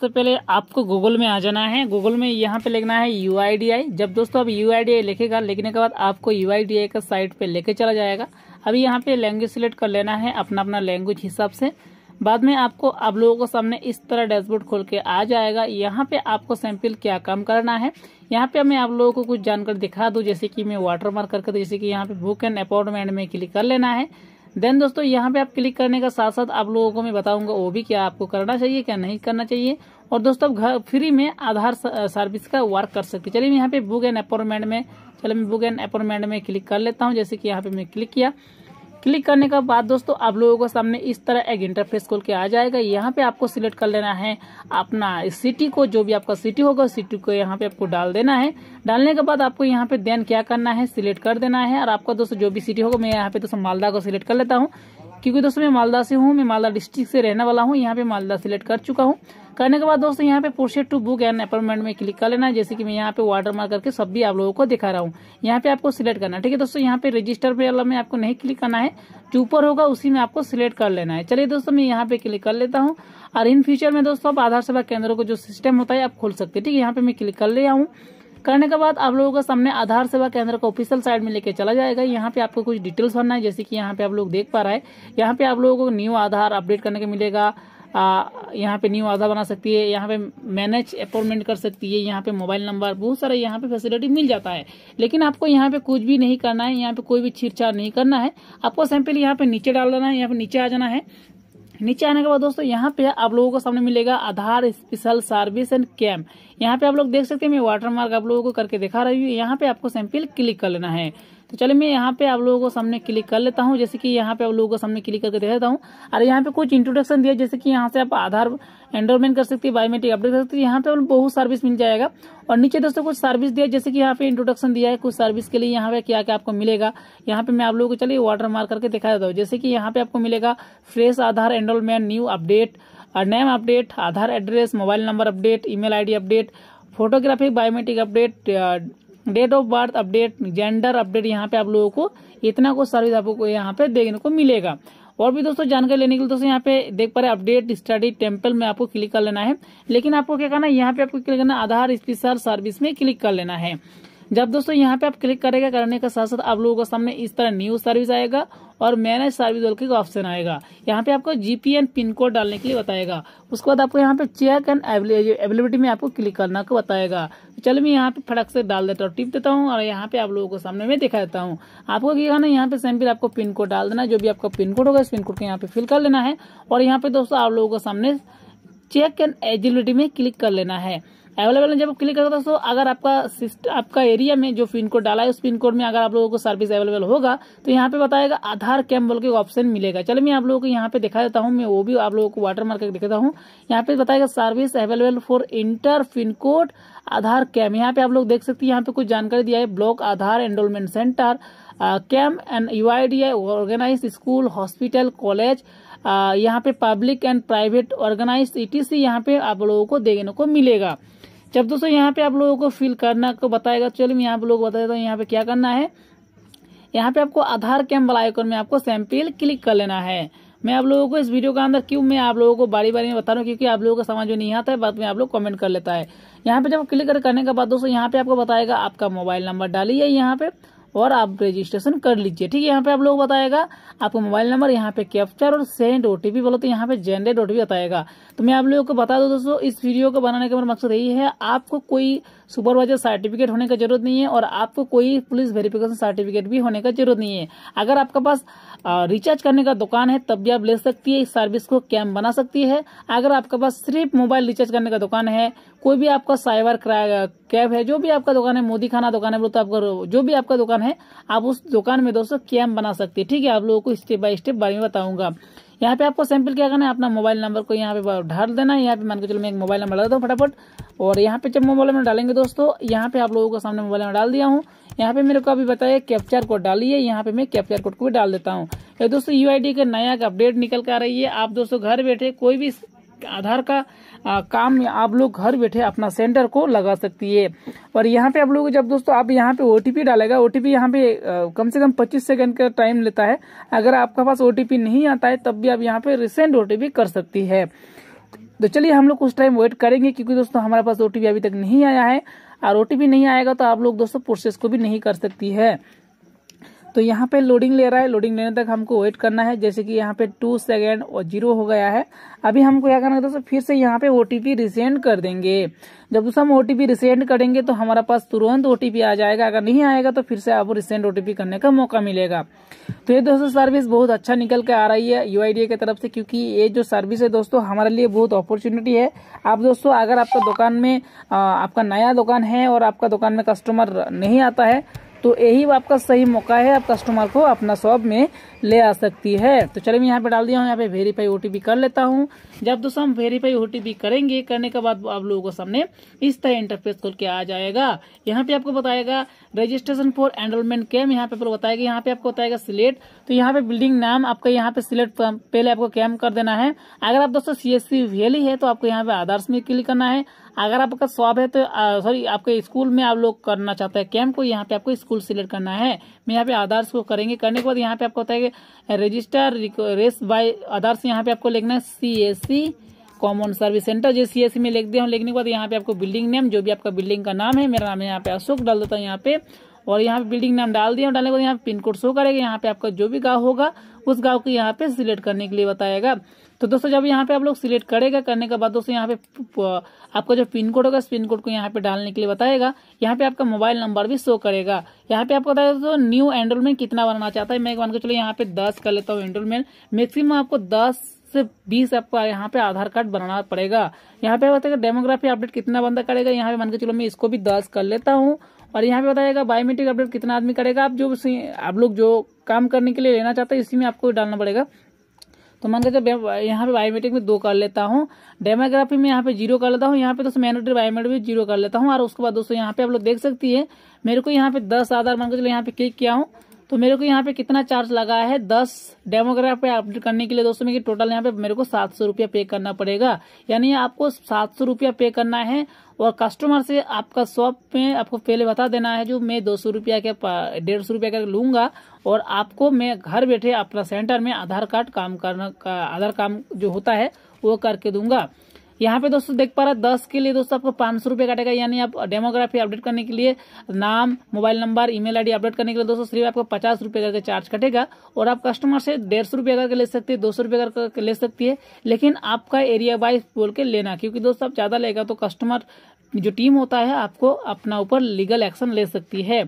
तो पहले आपको गूगल में आ जाना है गूगल में यहाँ पे लिखना है यू जब दोस्तों अब यू लिखेगा लिखने के बाद आपको यू का साइट पे लेके चला जाएगा अभी यहाँ पे लैंग्वेज सिलेक्ट कर लेना है अपना अपना लैंग्वेज हिसाब से बाद में आपको आप लोगों के सामने इस तरह डैशबोर्ड खोल के आ जाएगा यहाँ पे आपको सैंपल क्या काम करना है यहाँ पे मैं आप लोगों को कुछ जानकर दिखा दूँ जैसे कि मैं वाटर मार्क करके जैसे कि यहाँ पे बुक एंड अपॉइंटमेंट में क्लिक कर लेना है देन दोस्तों यहाँ पे आप क्लिक करने का साथ साथ आप लोगों को मैं बताऊंगा वो भी क्या आपको करना चाहिए क्या नहीं करना चाहिए और दोस्तों आप घर फ्री में आधार सर्विस का वर्क कर सकते चलिए मैं यहाँ पे बुक एंड अपॉइंटमेंट में चलिए मैं बुक एंड अपॉइंटमेंट में क्लिक कर लेता हूँ जैसे कि यहाँ पे मैं क्लिक किया क्लिक करने के बाद दोस्तों आप लोगों के सामने इस तरह एक इंटरफेस खोल के आ जाएगा यहाँ पे आपको सिलेक्ट कर लेना है अपना सिटी को जो भी आपका सिटी होगा सिटी को यहाँ पे आपको डाल देना है डालने के बाद आपको यहाँ पे देन क्या करना है सिलेक्ट कर देना है और आपका दोस्तों जो भी सिटी होगा मैं यहाँ पे दोस्तों मालदा को सिलेक्ट कर लेता हूँ क्योंकि दोस्तों मैं मालदा से हूँ मैं मालदा डिस्ट्रिक्ट से रहने वाला हूँ यहाँ पे मालदा सिलेक्ट कर चुका हूँ करने के बाद दोस्तों यहाँ पे process to book an appointment में क्लिक कर लेना है जैसे कि मैं यहाँ पे वाटर मार्क करके सब भी आप लोगों को दिखा रहा हूँ यहाँ पे आपको सिलेक्ट करना है ठीक है दोस्तों यहाँ पे रजिस्टर पे वाला में आपको नहीं क्लिक करना है जो ऊपर होगा उसी में आपको सिलेक्ट कर लेना है चलिए दोस्तों मैं यहाँ पे क्लिक कर लेता हूँ और इन फ्यूचर में दोस्तों आप आधार सेवा केंद्रों को जो सिस्टम होता है आप खोल सकते हैं ठीक है यहाँ पे मैं क्लिक कर लिया हूँ करने के बाद आप लोगों का सामने आधार सेवा केंद्र का ऑफिसियल साइड में लेके चला जाएगा यहाँ पे आपको कुछ डिटेल्स भरना है जैसे कि यहाँ पे आप लोग देख पा रहे हैं यहाँ पे आप लोगों को न्यू आधार अपडेट करने के मिलेगा आ, यहाँ पे न्यू आधार बना सकती है यहाँ पे मैनेज अपॉइंटमेंट कर सकती है यहाँ पे मोबाइल नंबर बहुत सारे यहाँ पे फैसिलिटी मिल जाता है लेकिन आपको यहाँ पे कुछ भी नहीं करना है यहाँ पे कोई भी छिड़छाड़ नहीं करना है आपको सैंपल यहाँ पे नीचे डाल देना है यहाँ पे नीचे आ जाना है नीचे आने के बाद दोस्तों यहाँ पे आप लोगों को सामने मिलेगा Aadhaar special service and camp यहाँ पे आप लोग देख सकते हैं मैं वाटर आप लोगों को करके दिखा रही हूँ यहाँ पे आपको सैंपल क्लिक कर लेना है तो चलिए मैं यहाँ पे आप लोगों को सामने क्लिक कर लेता हूँ जैसे कि यहाँ पे आप लोगों को सामने क्लिक करके दे देता हूँ और यहाँ पे कुछ इंट्रोडक्शन दिया जैसे कि यहाँ से आप आधार एनरोलमेंट कर सकती है बायोमेट्रिक अपडेट कर सकते है यहाँ पे बहुत सर्विस मिल जाएगा और नीचे दोस्तों कुछ सर्विस दिया जैसे कि यहाँ पे इंट्रोडक्शन दिया है कुछ सर्विस के लिए यहाँ पे क्या क्या आपको मिलेगा यहाँ पे मैं आप लोगों को चलिए वाटर मार्क करके दिखा देता हूँ जैसे कि यहाँ पे आपको मिलेगा fresh Aadhaar enrolment new update name update Aadhaar address mobile number update email ID update photographic biometric update date of birth update gender update यहाँ पे आप लोगों को इतना कुछ सर्विस आपको यहाँ पे देखने को मिलेगा और भी दोस्तों जानकारी लेने के लिए दोस्तों यहाँ पे देख पा रहे अपडेट स्टडी टेम्पल में आपको क्लिक कर लेना है लेकिन आपको क्या करना है यहाँ पे आपको क्लिक करना आधार स्पेशल सर्विस में क्लिक कर लेना है जब दोस्तों यहाँ पे आप क्लिक करेगा करने के साथ साथ आप लोगों के सामने इस तरह न्यू सर्विस आएगा और मैनेज सर्विस का ऑप्शन आएगा यहाँ पे आपको जीपीएन पिन कोड डालने के लिए बताएगा उसके बाद आपको यहाँ पे चेक एंड एबिलिटी में आपको क्लिक करना को बताएगा तो चलो मैं यहाँ पे फटक से डाल देता हूँ टिप देता हूँ और यहाँ पे आप लोगों को सामने में दिखा देता हूँ आपको क्या करना है यहाँ पे सैम्पल आपको पिन कोड डाल देना जो भी आपका पिन कोड होगा इस पिन कोड को यहाँ पे फिल कर लेना है और यहाँ पे दोस्तों आप लोगों को सामने चेक एंड एजिलिटी में क्लिक कर लेना है अवेलेबल है जब आप क्लिक करता दोस्तों अगर आपका सिस्ट आपका एरिया में जो पिन कोड डाला है उस पिन कोड में अगर आप लोगों को सर्विस अवेलेबल होगा तो यहाँ पे बताएगा आधार कैम्प बोल के ऑप्शन मिलेगा चलिए मैं आप लोगों को यहाँ पे दिखा देता हूँ मैं वो भी आप लोगों को वाटर मार्क दिखाता हूँ यहाँ पे बताएगा service available for enter pin code Aadhaar camp यहाँ पे आप लोग देख सकते हैं यहाँ पे कुछ जानकारी दिया है block Aadhaar enrolment centre camp and you I D I organise school hospital college यहाँ पे पब्लिक एंड प्राइवेट ऑर्गेनाइज ई सी यहाँ पे आप लोगों को देखने को मिलेगा जब दोस्तों यहाँ पे आप लोगों को फिल करना को बताएगा चलो मैं यहाँ पे लोग बता देता हूँ यहाँ पे क्या करना है यहाँ पे आपको आधार कैम वाला आयकर में आपको सैंपल क्लिक कर लेना है मैं आप लोगों को इस वीडियो के अंदर क्यों मैं आप लोगों को बारी बारी में बता रहा हूँ क्योंकि आप लोगों का समझ में नहीं आता है बाद में आप लोग कमेंट कर लेता है यहाँ पे जब क्लिक करने के बाद दोस्तों यहाँ पे आपको बताएगा आपका मोबाइल नंबर डालिए यहाँ पे और आप रजिस्ट्रेशन कर लीजिए ठीक है यहाँ पे आप लोग बताएगा आपको मोबाइल नंबर यहाँ पे कैप्चर और सेंड ओटीपी बोलो तो यहाँ पे जेनरेट ओटीपी बताएगा तो मैं आप लोगों को बता दू दोस्तों इस वीडियो को बनाने का मेरा मकसद यही है आपको कोई सुपरवाइजर सर्टिफिकेट होने का जरूरत नहीं है और आपको कोई पुलिस वेरिफिकेशन सर्टिफिकेट भी होने का जरूरत नहीं है अगर आपके पास रिचार्ज करने का दुकान है तब भी आप ले सकती है इस सर्विस को कैम्प बना सकती है अगर आपके पास सिर्फ मोबाइल रिचार्ज करने का दुकान है कोई भी आपका साइबर कैब है जो भी आपका दुकान है मोदी खाना दुकान है तो आपका जो भी आपका दुकान है आप उस दुकान में दोस्तों कैम्प बना सकती है ठीक है आप लोगों को स्टेप बाय स्टेप बारे में बताऊंगा यहाँ पे आपको सैम्पल क्या करना है अपना मोबाइल नंबर को यहाँ पे ढाल देना है यहाँ पे मान के चलो मैं एक मोबाइल नंबर डाल दो फटाफट और यहाँ पे जब मोबाइल नंबर डालेंगे दोस्तों यहाँ पे आप लोगों को सामने मोबाइल नंबर डाल दिया हूँ यहाँ पे मेरे को अभी बताया कैप्चर कोड डालिए यहाँ पे मैं कैप्चर कोड को भी डाल देता हूँ तो दोस्तों यू आई का नया अपडेट निकल कर आ रही है आप दोस्तों घर बैठे कोई भी आधार का आ, काम में आप लोग घर बैठे अपना सेंटर को लगा सकती है और यहाँ पे आप लोग जब दोस्तों आप यहाँ पे ओटीपी डालेगा ओटीपी यहाँ पे कम से कम 25 सेकंड का टाइम लेता है अगर आपके पास ओटीपी नहीं आता है तब भी आप यहाँ पे रिसेंट ओटीपी कर सकती है तो चलिए हम लोग कुछ टाइम वेट करेंगे क्योंकि दोस्तों हमारे पास ओटीपी अभी तक नहीं आया है और ओटीपी नहीं आएगा तो आप लोग दोस्तों प्रोसेस को भी नहीं कर सकती है तो यहाँ पे लोडिंग ले रहा है लोडिंग लेने तक हमको वेट करना है जैसे कि यहाँ पे टू सेकेंड और जीरो हो गया है अभी हमको क्या करना है दोस्तों फिर से यहाँ पे ओ रिसेंड कर देंगे जब दोस्तों हम ओ रिसेंड करेंगे तो हमारा पास तुरंत ओ आ जाएगा अगर नहीं आएगा तो फिर से आपको रिसेंड ओ करने का मौका मिलेगा तो ये दोस्तों सर्विस बहुत अच्छा निकल के आ रही है यू की तरफ से क्योंकि ये जो सर्विस है दोस्तों हमारे लिए बहुत अपॉर्चुनिटी है आप दोस्तों अगर आपका दुकान में आपका नया दुकान है और आपका दुकान में कस्टमर नहीं आता है तो यही आपका सही मौका है आप कस्टमर को अपना शॉप में ले आ सकती है तो चलिए मैं यहाँ पे डाल दिया हूँ यहाँ पे वेरीफाई ओटीपी कर लेता हूँ जब दोस्तों हम वेरीफाई ओटीपी करेंगे करने के बाद आप लोगों को सामने इस तरह इंटरफेस खोल के आ जाएगा यहाँ पे आपको बताएगा रजिस्ट्रेशन फॉर एनरोलमेंट कैम यहाँ पे बताएगा यहाँ पे आपको बताएगा सिलेक्ट तो यहाँ पे बिल्डिंग नाम आपका यहाँ पे सिलेक्ट पहले आपको कैम्प कर देना है अगर आप दोस्तों सी एस है तो आपको यहाँ पे आधार में क्लिक करना है अगर आपका स्वाब है तो सॉरी आपके स्कूल में आप लोग करना चाहते हैं कैम्प को यहाँ पे आपको स्कूल सिलेक्ट करना है मैं यहाँ पे आधार्स को करेंगे करने के बाद यहाँ पे आपको होता है कि रजिस्टर रेस बाय आधार्स यहाँ पे आपको लिखना है सी कॉमन सर्विस सेंटर जो सी एस e में लिख दिया हूँ लिखने के बाद यहाँ पे आपको बिल्डिंग नेम जो भी आपका बिल्डिंग का नाम है मेरा नाम है यहाँ पे अशोक डाल देता हूँ यहाँ पे और यहाँ पे बिल्डिंग नाम डाल दिया और डालने के बाद यहाँ पे पिन कोड शो करेगा यहाँ पे आपका जो भी गाँव होगा उस गाँव को यहाँ पे सिलेक्ट करने के लिए बताएगा तो दोस्तों जब यहाँ पे आप लोग सिलेक्ट करेगा करने के बाद दोस्तों यहाँ पे आपका जो पिन कोड होगा इस पिन कोड को यहाँ पे डालने के लिए बताएगा यहाँ पे आपका मोबाइल नंबर भी शो करेगा यहाँ पे आपको बताया दोस्तों न्यू एनरोलमेंट कितना बनाना चाहता है मैं मान के चलो यहाँ पे दस कर लेता हूँ एनरोलमेंट मैक्सिमम आपको दस से बीस आपका यहाँ पे आधार कार्ड बनाना पड़ेगा यहाँ पे बताएगा डेमोग्राफी अपडेट कितना बंदा करेगा यहाँ पे मान के चलो मैं इसको भी दस कर लेता हूँ और यहाँ पे बताएगा बायोमेट्रिक अपडेट कितना आदमी करेगा आप जो आप लोग जो काम करने के लिए लेना चाहते हैं इसी में आपको डालना पड़ेगा तो मान लेते यहाँ पे बायोमेट्रिक में दो कर लेता हूँ डेमोग्राफी में यहाँ पे जीरो कर लेता हूँ यहाँ पे दोस्तों मैनोट्री बायोमेट्रिक में जीरो कर लेता हूँ और उसके बाद दोस्तों यहाँ पे आप लोग देख सकती है मेरे को यहाँ पे दस आधार मान के चलो यहाँ पे क्लिक किया हूँ तो मेरे को यहाँ पे कितना चार्ज लगा है दस डेमोग्राफ पे अपडेट करने के लिए दोस्तों मेरे टोटल यहाँ पे मेरे को सात सौ रुपया पे करना पड़ेगा यानी आपको सात सौ रुपया पे करना है और कस्टमर से आपका शॉप में आपको पहले बता देना है जो मैं दो सौ रुपया के डेढ़ सौ रुपया का लूंगा और आपको मैं घर बैठे अपना सेंटर में आधार कार्ड काम करना का, आधार काम जो होता है वो करके दूंगा यहाँ पे दोस्तों देख पा रहे दस के लिए दोस्तों आपको पाँच सौ रुपये काटेगा यानी आप डेमोग्राफी अपडेट करने के लिए नाम mobile number email ID update करने के लिए दोस्तों सिर्फ आपको पचास रुपये करके चार्ज कटेगा और आप कस्टमर से डेढ़ सौ रुपये करके ले सकते हैं दो सौ रुपये करके ले सकती है लेकिन आपका एरिया वाइज बोल के लेना क्योंकि दोस्तों आप ज़्यादा लेगा तो कस्टमर जो टीम होता है आपको अपना ऊपर लीगल एक्शन ले सकती है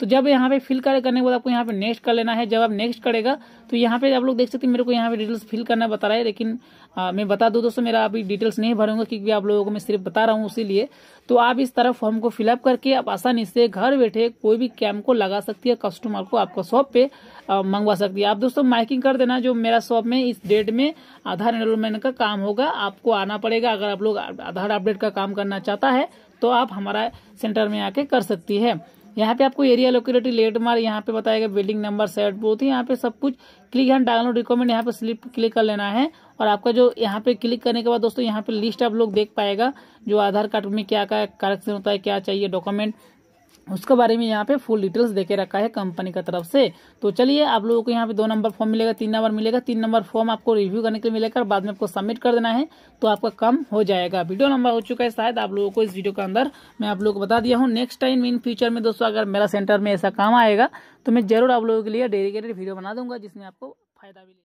तो जब यहाँ पे फिल करने के बाद आपको यहाँ पे नेक्स्ट कर लेना है जब आप नेक्स्ट करेगा तो यहाँ पे आप लोग देख सकते हैं मेरे को यहाँ पे डिटेल्स फिल करना बता रहा है लेकिन आ, मैं बता दूँ दोस्तों मेरा अभी डिटेल्स नहीं भरूंगा क्योंकि आप लोगों को मैं सिर्फ बता रहा हूँ उसी लिए तो आप इस तरह फॉर्म को फिलअप करके आप आसानी से घर बैठे कोई भी कैम्प को लगा सकती है कस्टमर को आपका शॉप पे मंगवा सकती है आप दोस्तों माइकिंग कर देना जो मेरा शॉप में इस डेट में आधार एनरोलमेंट का काम होगा आपको आना पड़ेगा अगर आप लोग आधार अपडेट का काम करना चाहता है तो आप हमारा सेंटर में आके कर सकती है यहाँ पे आपको एरिया लोकेलिटी लेटमार्क यहाँ पे बताएगा बिल्डिंग नंबर सेट बूथ यहाँ पे सब कुछ क्लिक यहाँ डाउनलोड रिकॉमेंड यहाँ पे स्लिप क्लिक कर लेना है और आपका जो यहाँ पे क्लिक करने के बाद दोस्तों यहाँ पे लिस्ट आप लोग देख पाएगा जो आधार कार्ड में क्या क्या करेक्शन होता है क्या चाहिए डॉक्यूमेंट उसके बारे में यहाँ पे फुल डिटेल्स देके रखा है कंपनी की तरफ से तो चलिए आप लोगों को यहाँ पे दो नंबर फॉर्म मिलेगा तीन नंबर मिलेगा तीन नंबर फॉर्म आपको रिव्यू करने के लिए मिलेगा और बाद में आपको सबमिट कर देना है तो आपका काम हो जाएगा वीडियो नंबर हो चुका है शायद आप लोगों को इस वीडियो के अंदर मैं आप लोगों को बता दिया हूँ नेक्स्ट टाइम इन फ्यूचर में दोस्तों अगर मेरा सेंटर में ऐसा काम आएगा तो मैं जरूर आप लोगों के लिए डेडिकेटेड वीडियो बना दूंगा जिसमें आपको फायदा भी